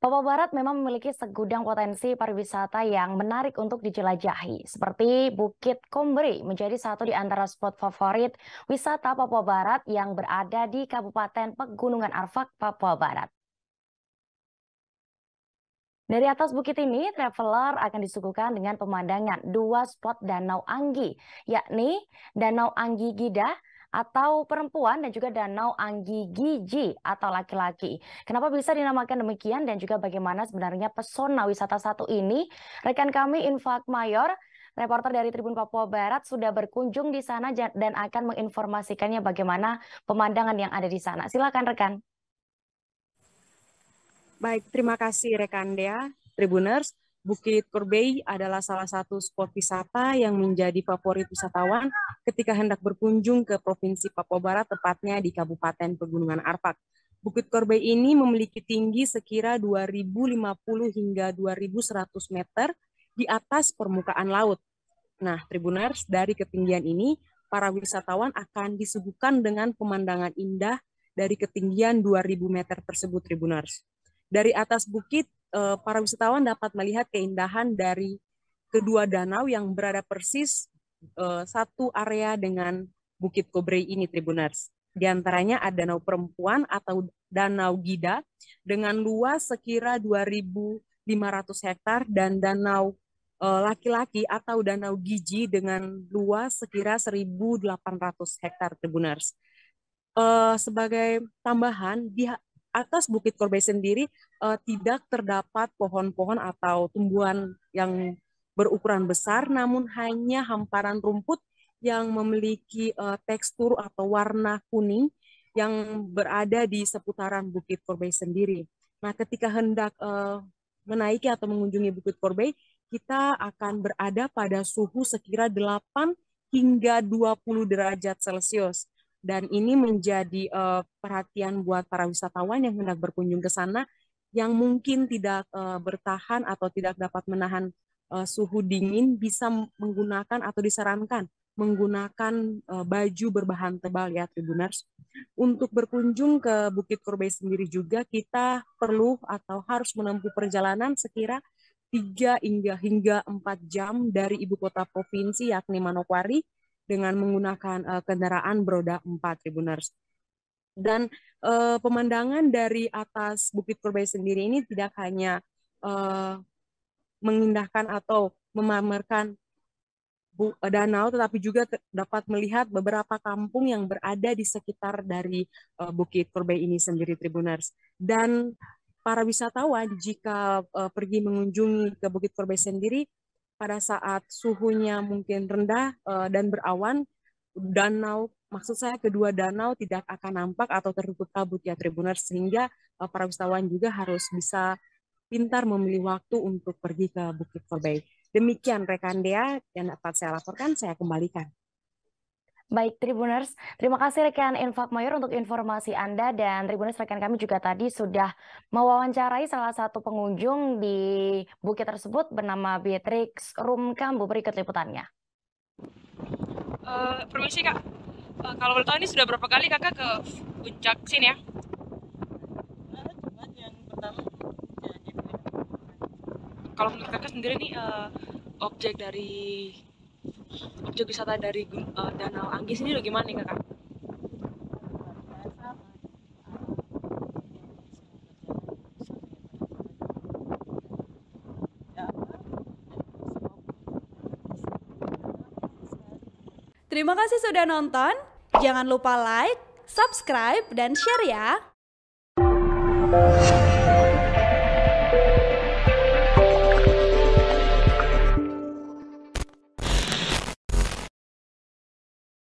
Papua Barat memang memiliki segudang potensi pariwisata yang menarik untuk dijelajahi, seperti Bukit Kombri menjadi satu di antara spot favorit wisata Papua Barat yang berada di Kabupaten Pegunungan Arfak, Papua Barat. Dari atas bukit ini, traveler akan disuguhkan dengan pemandangan dua spot Danau Anggi, yakni Danau Anggi Gida atau perempuan dan juga danau Anggi Gigi atau laki-laki. Kenapa bisa dinamakan demikian dan juga bagaimana sebenarnya pesona wisata satu ini? Rekan kami Infak Mayor reporter dari Tribun Papua Barat sudah berkunjung di sana dan akan menginformasikannya bagaimana pemandangan yang ada di sana. Silakan rekan. Baik, terima kasih rekan Dea, Tribuners. Bukit Kurbei adalah salah satu spot wisata yang menjadi favorit wisatawan ketika hendak berkunjung ke Provinsi Papua Barat, tepatnya di Kabupaten Pegunungan Arfak. Bukit Kurbei ini memiliki tinggi sekira 2050 hingga 2100 meter di atas permukaan laut. Nah, Tribuners, dari ketinggian ini, para wisatawan akan disuguhkan dengan pemandangan indah dari ketinggian 2000 meter tersebut, Tribuners. Dari atas bukit, uh, para wisatawan dapat melihat keindahan dari kedua danau yang berada persis uh, satu area dengan Bukit Kobre ini, Tribuners. Di antaranya ada Danau Perempuan atau Danau Gida dengan luas sekira 2.500 hektar dan Danau eh, laki-laki atau Danau Giji dengan luas sekira 1.800 hektar Tribuners. Uh, sebagai tambahan, di atas Bukit Korbei sendiri uh, tidak terdapat pohon-pohon atau tumbuhan yang berukuran besar, namun hanya hamparan rumput yang memiliki uh, tekstur atau warna kuning yang berada di seputaran Bukit Korbei sendiri. Nah, ketika hendak uh, menaiki atau mengunjungi Bukit Korbei, kita akan berada pada suhu sekira 8 hingga 20 derajat Celcius dan ini menjadi uh, perhatian buat para wisatawan yang hendak berkunjung ke sana yang mungkin tidak uh, bertahan atau tidak dapat menahan uh, suhu dingin bisa menggunakan atau disarankan menggunakan uh, baju berbahan tebal ya Tribuners. Untuk berkunjung ke Bukit Kurbei sendiri juga kita perlu atau harus menempuh perjalanan sekira 3 hingga hingga 4 jam dari ibu kota provinsi yakni Manokwari dengan menggunakan uh, kendaraan beroda empat tribuners. Ya, Dan uh, pemandangan dari atas Bukit Kurbei sendiri ini tidak hanya uh, mengindahkan atau memamerkan danau, tetapi juga dapat melihat beberapa kampung yang berada di sekitar dari uh, Bukit Kurbei ini sendiri, Tribuners. Dan para wisatawan jika uh, pergi mengunjungi ke Bukit Kurbei sendiri pada saat suhunya mungkin rendah uh, dan berawan, danau maksud saya kedua danau tidak akan nampak atau tertutup kabut ya Tribuner sehingga uh, para wisatawan juga harus bisa pintar memilih waktu untuk pergi ke Bukit Forbay. Demikian rekan Dea yang dapat saya laporkan, saya kembalikan. Baik Tribuners, terima kasih rekan Infak Mayor untuk informasi Anda dan Tribuners rekan kami juga tadi sudah mewawancarai salah satu pengunjung di bukit tersebut bernama Beatrix Rumkambu. Berikut liputannya. Uh, permisi Kak, uh, kalau boleh tahu ini sudah berapa kali Kakak ke puncak sini ya? cuman yang pertama Kalau menurut Kakak sendiri nih uh, objek dari objek wisata dari uh, Danau Anggi sendiri gimana nih kakak? Terima kasih sudah nonton. Jangan lupa like, subscribe, dan share ya.